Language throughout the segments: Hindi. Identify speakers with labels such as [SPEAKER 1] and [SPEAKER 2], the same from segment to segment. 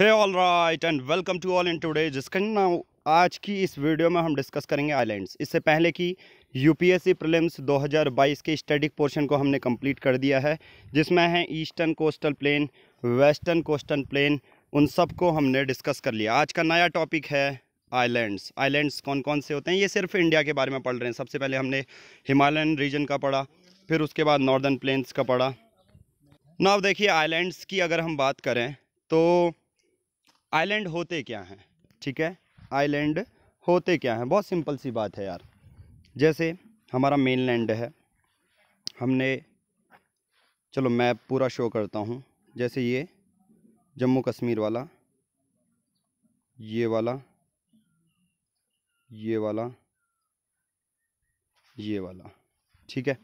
[SPEAKER 1] है all right and welcome to all in today जिसका नाउ आज की इस वीडियो में हम डिस्कस करेंगे आइलैंड्स इससे पहले कि यूपीएससी प्रीलिम्स 2022 के स्टडी पोर्शन को हमने कंप्लीट कर दिया है जिसमें है eastern coastal plain western coastal plain उन सब को हमने डिस्कस कर लिया आज का नया टॉपिक है आइलैंड्स आइलैंड्स कौन कौन से होते हैं ये सिर्फ इंडिया के बारे में पढ़ रहे हैं सबसे पहले हमने हिमालयन रीजन का पढ़ा फिर उसके बाद नॉर्दर्न प्लेन्स का पढ़ा ना अब देखिए आइलैंड्स की अगर हम बात करें तो आइलैंड होते क्या हैं ठीक है आइलैंड होते क्या हैं बहुत सिंपल सी बात है यार जैसे हमारा मेन लैंड है हमने चलो मैं पूरा शो करता हूँ जैसे ये जम्मू कश्मीर वाला ये वाला ये वाला ये वाला ठीक है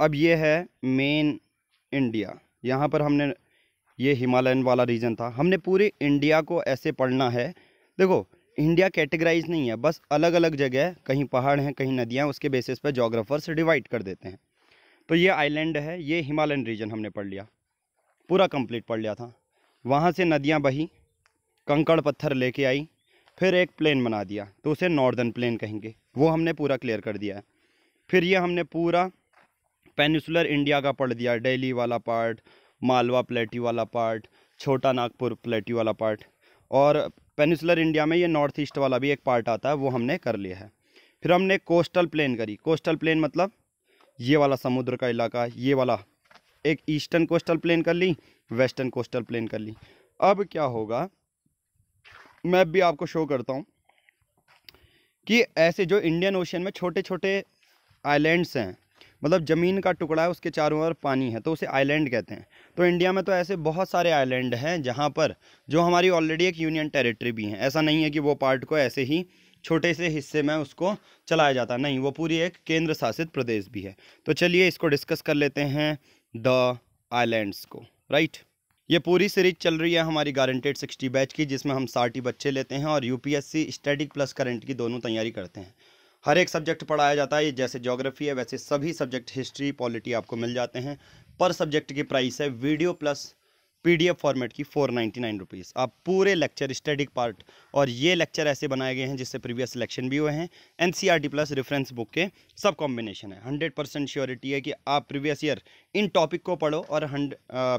[SPEAKER 1] अब ये है मेन इंडिया यहाँ पर हमने ये हिमालयन वाला रीजन था हमने पूरे इंडिया को ऐसे पढ़ना है देखो इंडिया कैटेगराइज नहीं है बस अलग अलग जगह कहीं पहाड़ हैं कहीं नदियाँ हैं उसके बेसिस पर जोग्राफर्स डिवाइड कर देते हैं तो ये आइलैंड है ये हिमालयन रीजन हमने पढ़ लिया पूरा कंप्लीट पढ़ लिया था वहाँ से नदियाँ बही कंकड़ पत्थर लेके आई फिर एक प्लेन बना दिया तो उसे नॉर्दर्न प्लेन कहेंगे वो हमने पूरा क्लियर कर दिया है फिर ये हमने पूरा पेनिसुलर इंडिया का पढ़ दिया डेली वाला पार्ट मालवा प्लेटी वाला पार्ट छोटा नागपुर प्लेटी वाला पार्ट और पेनिसुलर इंडिया में ये नॉर्थ ईस्ट वाला भी एक पार्ट आता है वो हमने कर लिया है फिर हमने कोस्टल प्लेन करी कोस्टल प्लेन मतलब ये वाला समुद्र का इलाका ये वाला एक ईस्टर्न कोस्टल प्लेन कर ली वेस्टर्न कोस्टल प्लेन कर ली अब क्या होगा मैप भी आपको शो करता हूँ कि ऐसे जो इंडियन ओशन में छोटे छोटे आइलैंड्स हैं मतलब ज़मीन का टुकड़ा है उसके चारों ओर पानी है तो उसे आइलैंड कहते हैं तो इंडिया में तो ऐसे बहुत सारे आइलैंड हैं जहाँ पर जो हमारी ऑलरेडी एक यूनियन टेरिटरी भी हैं ऐसा नहीं है कि वो पार्ट को ऐसे ही छोटे से हिस्से में उसको चलाया जाता नहीं वो पूरी एक केंद्र शासित प्रदेश भी है तो चलिए इसको डिस्कस कर लेते हैं द आइलैंड्स को राइट ये पूरी सीरीज चल रही है हमारी गारंटेड सिक्सटी बैच की जिसमें हम साठ ही बच्चे लेते हैं और यूपीएससी स्टैटिक प्लस करंट की दोनों तैयारी करते हैं हर एक सब्जेक्ट पढ़ाया जाता है जैसे जोग्राफी है वैसे सभी सब्जेक्ट हिस्ट्री पॉलिटी आपको मिल जाते हैं पर सब्जेक्ट की प्राइस है वीडियो प्लस पीडीएफ फॉर्मेट की फोर नाइन्टी नाइन रुपीज़ आप पूरे लेक्चर स्टडिक पार्ट और ये लेक्चर ऐसे बनाए गए हैं जिससे प्रीवियस सिलेक्शन भी हुए हैं एन प्लस रेफरेंस बुक के सब कॉम्बिनेशन है हंड्रेड परसेंट श्योरिटी है कि आप प्रीवियस ईयर इन टॉपिक को पढ़ो और हंड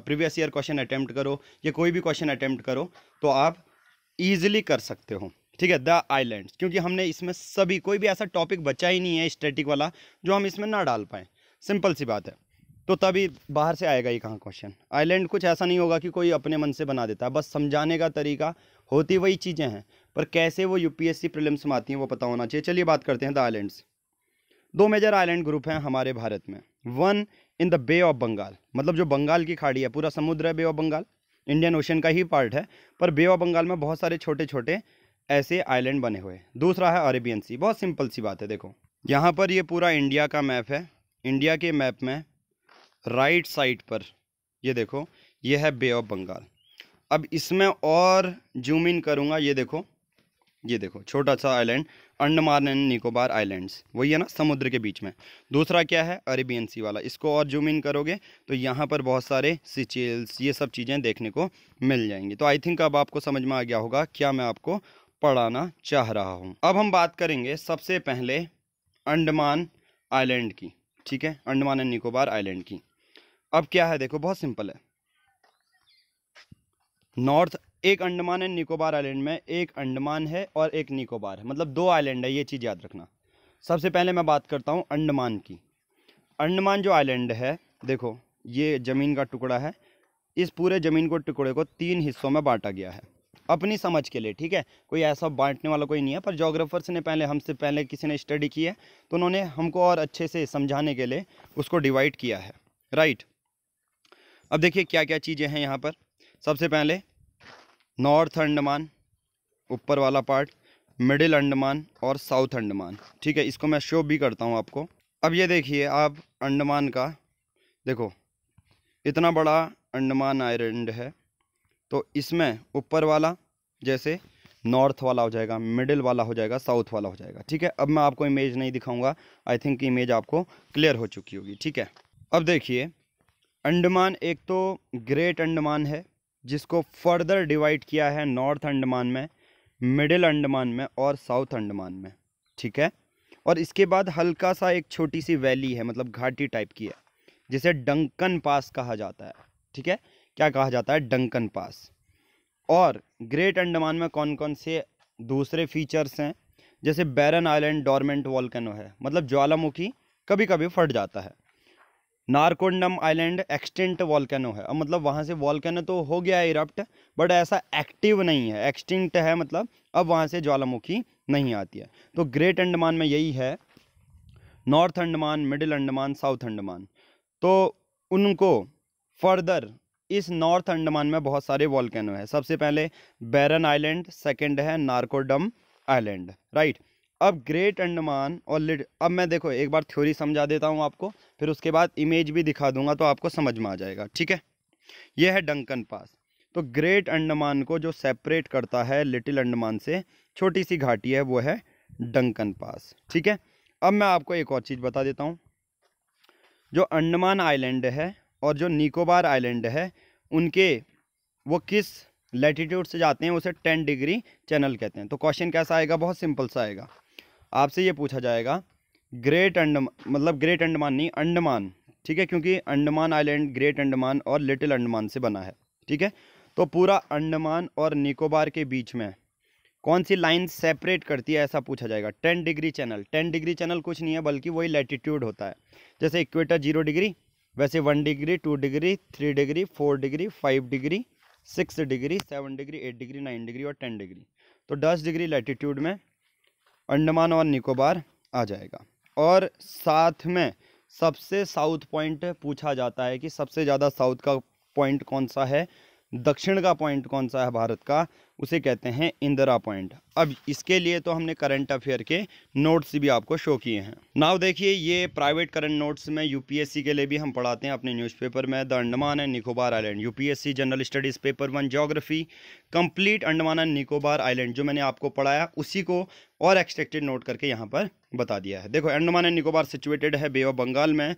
[SPEAKER 1] प्रीवियस ईयर क्वेश्चन अटैम्प्ट करो या कोई भी क्वेश्चन अटैम्प्ट करो तो आप ईजिली कर सकते हो ठीक है द आइलैंड्स क्योंकि हमने इसमें सभी कोई भी ऐसा टॉपिक बचा ही नहीं है स्टैटिक वाला जो हम इसमें ना डाल पाएँ सिंपल सी बात है तो तभी बाहर से आएगा ही कहाँ क्वेश्चन आइलैंड कुछ ऐसा नहीं होगा कि कोई अपने मन से बना देता है बस समझाने का तरीका होती वही चीज़ें हैं पर कैसे वो यूपीएससी प्रीलिम्स में आती हैं वो पता होना चाहिए चलिए बात करते हैं द आइलैंड्स दो मेजर आइलैंड ग्रुप हैं हमारे भारत में one in the bay of Bengal मतलब जो बंगाल की खाड़ी है पूरा समुद्र है bay of Bengal Indian ocean का ही पार्ट है पर बे ऑफ बंगाल में बहुत सारे छोटे छोटे ऐसे आइलैंड बने हुए दूसरा है अरेबियन सी बहुत सिंपल सी बात है देखो यहाँ पर ये पूरा इंडिया का मैप है इंडिया के मैप में राइट साइड पर ये देखो ये है बे ऑफ बंगाल अब इसमें और जूम इन करूँगा ये देखो ये देखो छोटा सा island Andaman and Nicobar islands वही है ना समुद्र के बीच में दूसरा क्या है अरेबियन सी वाला इसको और जूम इन करोगे तो यहाँ पर बहुत सारे सिचेल्स ये सब चीज़ें देखने को मिल जाएंगी तो आई थिंक अब आपको समझ में आ गया होगा क्या मैं आपको पढ़ाना चाह रहा हूँ अब हम बात करेंगे सबसे पहले अंडमान आइलैंड की ठीक है अंडमान एंड निकोबार आइलैंड की अब क्या है देखो बहुत सिंपल है नॉर्थ एक अंडमान एंड निकोबार आइलैंड में एक अंडमान है और एक निकोबार है मतलब दो आइलैंड है ये चीज़ याद रखना सबसे पहले मैं बात करता हूँ अंडमान की अंडमान जो आइलैंड है देखो ये ज़मीन का टुकड़ा है इस पूरे ज़मीन को टुकड़े को तीन हिस्सों में बांटा गया है अपनी समझ के लिए ठीक है कोई ऐसा बांटने वाला कोई नहीं है पर जोग्राफर्स ने पहले हमसे पहले किसी ने स्टडी की है तो उन्होंने हमको और अच्छे से समझाने के लिए उसको डिवाइड किया है राइट अब देखिए क्या क्या चीज़ें हैं यहाँ पर सबसे पहले नॉर्थ अंडमान ऊपर वाला पार्ट मिडिल अंडमान और साउथ अंडमान ठीक है इसको मैं शो भी करता हूँ आपको अब ये देखिए आप अंडमान का देखो इतना बड़ा अंडमान आयरलैंड है तो इसमें ऊपर वाला जैसे नॉर्थ वाला हो जाएगा मिडिल वाला हो जाएगा साउथ वाला हो जाएगा ठीक है अब मैं आपको इमेज नहीं दिखाऊंगा आई थिंक इमेज आपको क्लियर हो चुकी होगी ठीक है अब देखिए अंडमान एक तो ग्रेट अंडमान है जिसको फर्दर डिवाइड किया है नॉर्थ अंडमान में मिडिल अंडमान में और साउथ अंडमान में ठीक है और इसके बाद हल्का सा एक छोटी सी वैली है मतलब घाटी टाइप की है जिसे डंकन पास कहा जाता है ठीक है क्या कहा जाता है डंकन पास और ग्रेट अंडमान में कौन कौन से दूसरे फीचर्स हैं जैसे बैरन आइलैंड डॉर्मेंट वॉलकनो है मतलब ज्वालामुखी कभी कभी फट जाता है नारकोंडम आइलैंड एक्सटेंट वॉलकैनो है अब मतलब वहाँ से वॉलकैनो तो हो गया इरप्ट बट ऐसा एक्टिव नहीं है एक्सटिंक्ट है मतलब अब वहाँ से ज्वालामुखी नहीं आती है तो ग्रेट अंडमान में यही है north Andaman middle Andaman south Andaman तो उनको फर्दर इस नॉर्थ अंडमान में बहुत सारे वॉलकैनो हैं सबसे पहले बैरन आइलैंड सेकंड है नार्कोडम आइलैंड राइट अब ग्रेट अंडमान और लिट अब मैं देखो एक बार थ्योरी समझा देता हूँ आपको फिर उसके बाद इमेज भी दिखा दूंगा तो आपको समझ में आ जाएगा ठीक है यह है डंकन पास तो ग्रेट अंडमान को जो सेपरेट करता है लिटिल अंडमान से छोटी सी घाटी है वो है डंकन पास ठीक है अब मैं आपको एक और चीज़ बता देता हूँ जो अंडमान आइलैंड है और जो निकोबार आइलैंड है उनके वो किस लेटीट्यूड से जाते हैं उसे टेन डिग्री चैनल कहते हैं तो क्वेश्चन कैसा आएगा बहुत सिंपल सा आएगा आपसे ये पूछा जाएगा ग्रेट अंडमान मतलब ग्रेट अंडमान नहीं अंडमान ठीक है क्योंकि अंडमान आइलैंड ग्रेट अंडमान और लिटिल अंडमान से बना है ठीक है तो पूरा अंडमान और निकोबार के बीच में कौन सी लाइन सेपरेट करती है ऐसा पूछा जाएगा ten degree channel ten degree channel कुछ नहीं है बल्कि वही लेटीट्यूड होता है जैसे इक्वेटर जीरो डिग्री वैसे one degree two degree three degree four degree five degree six degree seven degree eight degree nine degree और टेन डिग्री तो दस डिग्री लेटीट्यूड में अंडमान और निकोबार आ जाएगा और साथ में सबसे साउथ पॉइंट पूछा जाता है कि सबसे ज़्यादा साउथ का पॉइंट कौन सा है दक्षिण का पॉइंट कौन सा है भारत का उसे कहते हैं इंदिरा पॉइंट अब इसके लिए तो हमने करंट अफेयर के नोट्स भी आपको शो किए हैं नाव देखिए ये प्राइवेट करंट नोट्स में यूपीएससी के लिए भी हम पढ़ाते हैं अपने न्यूज़पेपर में the Andaman and Nicobar island UPSC general studies paper one geography complete Andaman and Nicobar island जो मैंने आपको पढ़ाया उसी को और एक्सटेक्टेड नोट करके यहाँ पर बता दिया है देखो अंडमान एंड निकोबार सिचुएटेड है बे ऑफ बंगाल में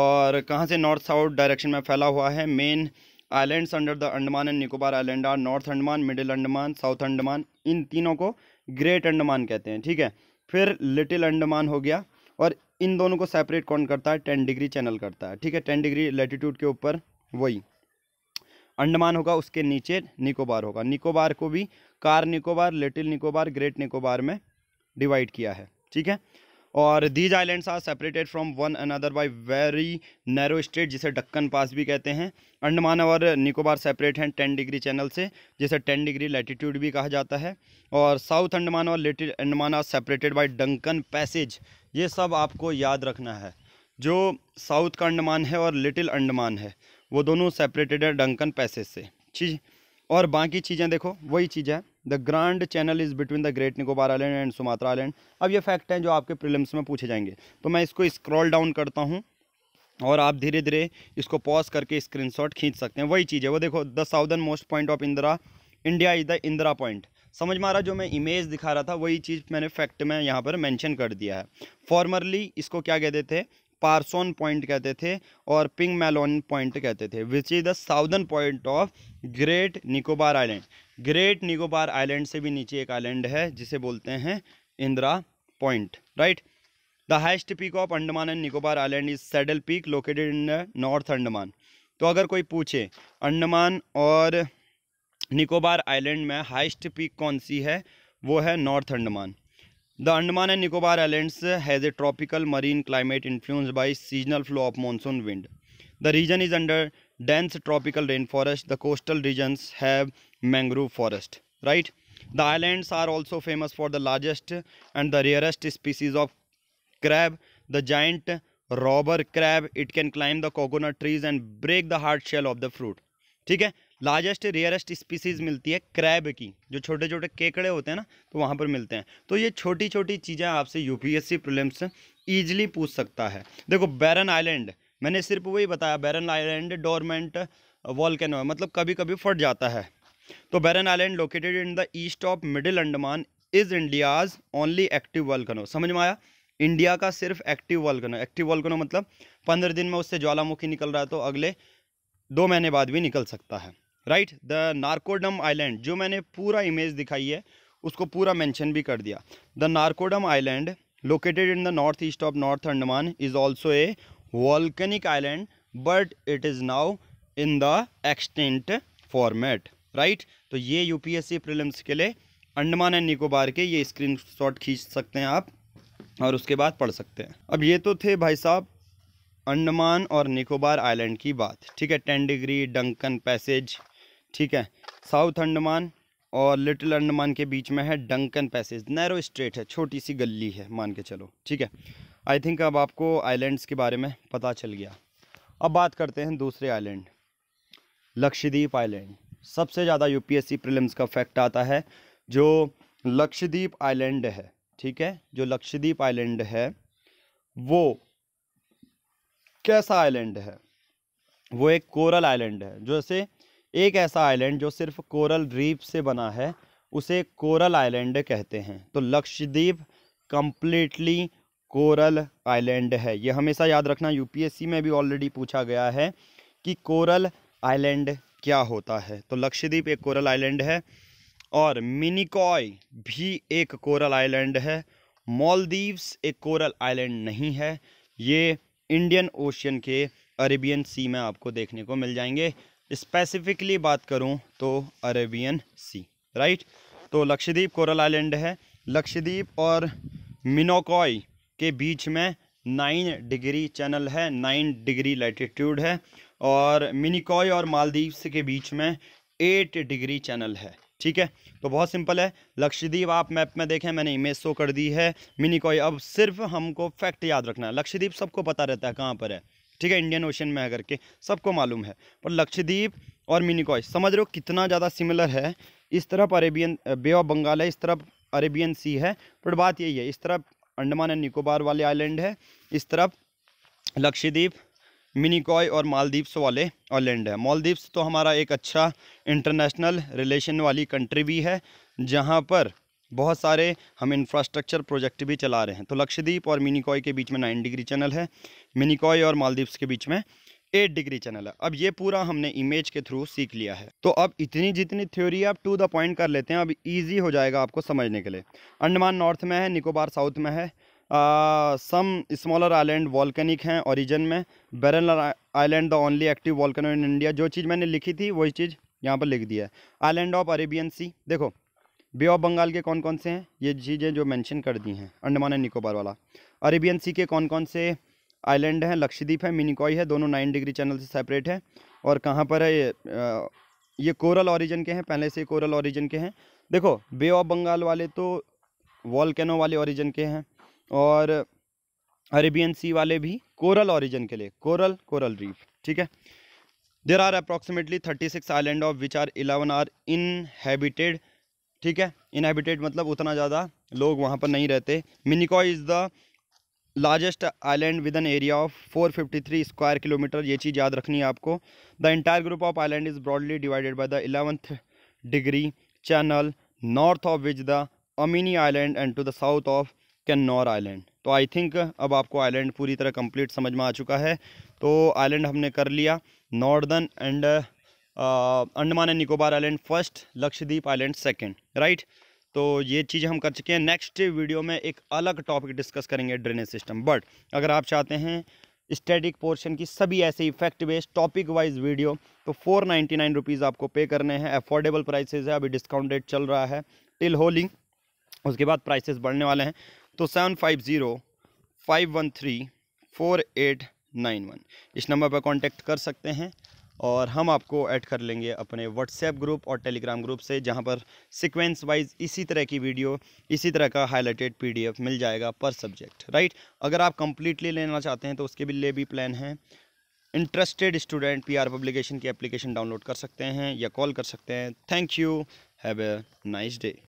[SPEAKER 1] और कहाँ से नॉर्थ साउथ डायरेक्शन में फैला हुआ है main islands under the Andaman and Nicobar island are north Andaman middle Andaman south Andaman इन तीनों को ग्रेट अंडमान कहते हैं ठीक है फिर लिटिल अंडमान हो गया और इन दोनों को सेपरेट कौन करता है टेन डिग्री चैनल करता है ठीक है टेन डिग्री लेटीट्यूड के ऊपर वही अंडमान होगा उसके नीचे निकोबार होगा निकोबार को भी Car Nicobar little Nicobar great Nicobar में डिवाइड किया है ठीक है और these islands are separated from one another by very narrow strait जिसे डक्कन पास भी कहते हैं अंडमान और निकोबार सेपरेट हैं टेन डिग्री चैनल से जिसे टेन डिग्री लेटीट्यूड भी कहा जाता है और साउथ अंडमान और little Andaman are separated by Duncan passage ये सब आपको याद रखना है जो साउथ का अंडमान है और लिटिल अंडमान है वो दोनों सेपरेटेड है डंकन पैसेज से ठीक और बाकी चीज़ें देखो वही चीज़ है the grand channel is between the great Nicobar island and Sumatra island अब ये फैक्ट हैं जो आपके प्रिलिम्स में पूछे जाएंगे तो मैं इसको स्क्रॉल डाउन करता हूँ और आप धीरे धीरे इसको पॉज करके स्क्रीनशॉट खींच सकते हैं वही चीज़ है वो देखो the southern most point of Indira India is the Indira point समझ में आ रहा जो मैं इमेज दिखा रहा था वही चीज़ मैंने फैक्ट में यहाँ पर मेंशन कर दिया है फॉर्मरली इसको क्या कहते थे पार्सोन पॉइंट कहते थे और पिंग मेलोन पॉइंट कहते थे which is the southern point of great Nicobar island great Nicobar island से भी नीचे एक आइलैंड है जिसे बोलते हैं Indira point right the highest peak of Andaman and Nicobar island is saddle peak located in north Andaman तो अगर कोई पूछे अंडमान और निकोबार आइलैंड में हाइस्ट पीक कौन सी है वो है north Andaman the Andaman and Nicobar islands has a tropical marine climate influence by seasonal flow of monsoon wind the region is under dense tropical rain forest the coastal regions have mangrove forest right the islands are also famous for the largest and the rarest species of crab the giant robber crab it can climb the coconut trees and break the hard shell of the fruit ठीक है लार्जेस्ट रेयरेस्ट स्पीसीज़ मिलती है क्रैब की जो छोटे छोटे केकड़े होते हैं ना तो वहाँ पर मिलते हैं तो ये छोटी छोटी चीज़ें आपसे यूपीएससी प्रीलिम्स ईजिली पूछ सकता है देखो बैरन आइलैंड मैंने सिर्फ वही बताया बैरन आइलैंड डोरमेंट वॉलकैनो मतलब कभी कभी फट जाता है तो Barren island located in the east of middle Andaman is India's only active volcano समझ में आया इंडिया का सिर्फ एक्टिव वॉलकनो एक्टिव वॉलकनो मतलब पंद्रह दिन में उससे ज्वालामुखी निकल रहा है तो अगले दो महीने बाद भी निकल सकता है राइट द नारकोडम आइलैंड जो मैंने पूरा इमेज दिखाई है उसको पूरा मेंशन भी कर दिया the Narcondam island located in the north east of north Andaman is also a volcanic island but it is now in the extinct format right तो ये U P S C prelims के लिए अंडमान एंड निकोबार के ये स्क्रीन शॉट खींच सकते हैं आप और उसके बाद पढ़ सकते हैं अब ये तो थे भाई साहब अंडमान और निकोबार आइलैंड की बात ठीक है टेन डिग्री डंकन पैसेज ठीक है साउथ अंडमान और लिटिल अंडमान के बीच में है डंकन पैसेज नैरो स्ट्रेट है छोटी सी गली है मान के चलो ठीक है आई थिंक अब आपको आइलैंड्स के बारे में पता चल गया अब बात करते हैं दूसरे आइलैंड लक्षद्वीप आइलैंड सबसे ज़्यादा यूपीएससी प्रीलिम्स का फैक्ट आता है जो लक्षद्वीप आइलैंड है ठीक है जो लक्षद्वीप आइलैंड है वो कैसा आइलैंड है वो एक कोरल आइलैंड है जैसे एक ऐसा आइलैंड जो सिर्फ कोरल रीप से बना है उसे कोरल आइलैंड कहते हैं तो लक्षद्वीप कम्प्लीटली कोरल आइलैंड है ये हमेशा याद रखना यूपीएससी में भी ऑलरेडी पूछा गया है कि कोरल आइलैंड क्या होता है तो लक्षद्वीप एक कोरल आइलैंड है और मिनिकॉय भी एक कोरल आइलैंड है मॉलदीव्स एक कोरल आइलैंड नहीं है ये इंडियन ओशियन के अरेबियन सी में आपको देखने को मिल जाएंगे स्पेसिफिकली बात करूँ तो अरेबियन सी राइट तो लक्षद्वीप कोरल आइलैंड है लक्षद्वीप और मिनोकॉय के बीच में नाइन डिग्री चैनल है नाइन डिग्री लैटिट्यूड है और मिनिकॉय और मालदीव्स के बीच में एट डिग्री चैनल है ठीक है तो बहुत सिंपल है लक्षद्वीप आप मैप में देखें मैंने इमेज शो कर दी है मिनिकॉय अब सिर्फ हमको फैक्ट याद रखना है लक्षद्वीप सबको पता रहता है कहाँ पर है ठीक है इंडियन ओशन में है करके सबको मालूम है पर लक्षद्वीप और मिनिकॉय समझ रहे हो कितना ज़्यादा सिमिलर है इस तरफ अरेबियन बे ऑफ बंगाल है इस तरफ अरेबियन सी है पर बात यही है इस तरफ अंडमान एंड निकोबार वाले आइलैंड है इस तरफ लक्षद्वीप मिनिकॉय और मालदीव्स वाले आइलैंड है मालदीव्स तो हमारा एक अच्छा इंटरनेशनल रिलेशन वाली कंट्री भी है जहाँ पर बहुत सारे हम इंफ्रास्ट्रक्चर प्रोजेक्ट भी चला रहे हैं तो लक्षद्वीप और मिनिकॉय के बीच में नाइन डिग्री चैनल है मिनिकॉय और मालदीव्स के बीच में एट डिग्री चैनल है अब ये पूरा हमने इमेज के थ्रू सीख लिया है तो अब इतनी जितनी थ्योरी आप टू द पॉइंट कर लेते हैं अब इजी हो जाएगा आपको समझने के लिए अंडमान नॉर्थ में है निकोबार साउथ में है सम स्मॉलर आइलैंड वॉल्कनिक हैं ऑरिजन में Barren island the only active volcano in India जो चीज़ मैंने लिखी थी वही चीज़ यहाँ पर लिख दिया है आइलैंड ऑफ अरेबियन सी देखो बे ऑफ बंगाल के कौन कौन से हैं ये चीज़ें जो मेंशन कर दी हैं अंडमान एंड निकोबार वाला अरेबियन सी के कौन कौन से आइलैंड हैं लक्षद्वीप है मिनिकॉय है दोनों नाइन डिग्री चैनल से सेपरेट है और कहाँ पर है ये ये कोरल ऑरिजन के हैं पहले से कोरल ऑरिजन के हैं देखो बे ऑफ बंगाल वाले तो वॉलकैनो वाले ऑरिजन के हैं और अरेबियन सी वाले भी कोरल ऑरिजन के लिए कोरल कोरल रीफ ठीक है there are approximately thirty six island of which are eleven are inhabited ठीक है इनहेबिटेड मतलब उतना ज़्यादा लोग वहाँ पर नहीं रहते Minicoy is the largest island with an area of 453 square kilometre ये चीज़ याद रखनी है आपको the entire group of island is broadly divided by the eleventh degree channel north of which the Amini island and to the south of Cannanore island तो आई थिंक अब आपको आइलैंड पूरी तरह कंप्लीट समझ में आ चुका है तो आइलैंड हमने कर लिया northern and Andaman and Nicobar island first Lakshadweep island second right तो ये चीज़ हम कर चुके हैं नेक्स्ट वीडियो में एक अलग टॉपिक डिस्कस करेंगे ड्रेनेज सिस्टम बट अगर आप चाहते हैं स्टैटिक पोर्शन की सभी ऐसे effect based topic wise video तो फोर नाइन्टी नाइन रुपीज़ आपको पे करने हैं अफोर्डेबल प्राइसेज है अभी डिस्काउंट चल रहा है टिल होलिंग उसके बाद प्राइसेज बढ़ने वाले हैं तो seven five zero five one three four eight nine one इस नंबर पर कांटेक्ट कर सकते हैं और हम आपको ऐड कर लेंगे अपने व्हाट्सएप ग्रुप और टेलीग्राम ग्रुप से जहाँ पर सिक्वेंस वाइज इसी तरह की वीडियो इसी तरह का हाईलाइटेड पीडीएफ मिल जाएगा पर सब्जेक्ट राइट अगर आप कम्प्लीटली लेना चाहते हैं तो उसके भी लिए भी प्लान है इंटरेस्टेड स्टूडेंट आर पब्लिकेशन की एप्लीकेशन डाउनलोड कर सकते हैं या कॉल कर सकते हैं thank you have a nice day